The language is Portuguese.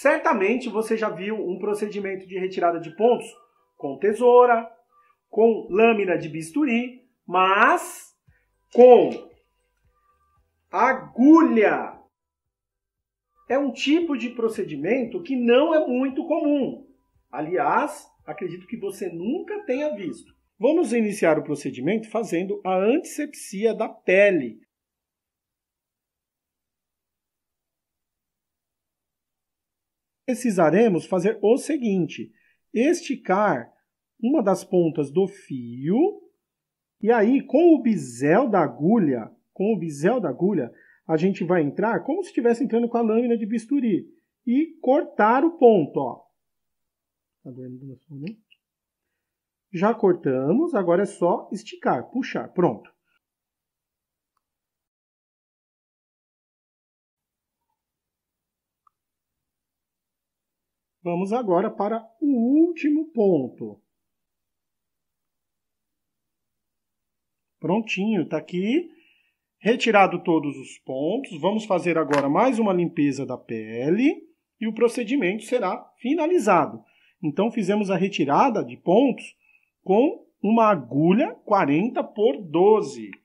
Certamente você já viu um procedimento de retirada de pontos com tesoura, com lâmina de bisturi, mas com agulha. É um tipo de procedimento que não é muito comum. Aliás, acredito que você nunca tenha visto. Vamos iniciar o procedimento fazendo a antisepsia da pele, precisaremos fazer o seguinte: esticar uma das pontas do fio e aí com o bisel da agulha, com o bisel da agulha, a gente vai entrar como se estivesse entrando com a lâmina de bisturi e cortar o ponto, ó. Tá né? Já cortamos, agora é só esticar, puxar, pronto. Vamos agora para o último ponto. Prontinho, está aqui. Retirado todos os pontos, vamos fazer agora mais uma limpeza da pele e o procedimento será finalizado. Então, fizemos a retirada de pontos com uma agulha 40 por 12.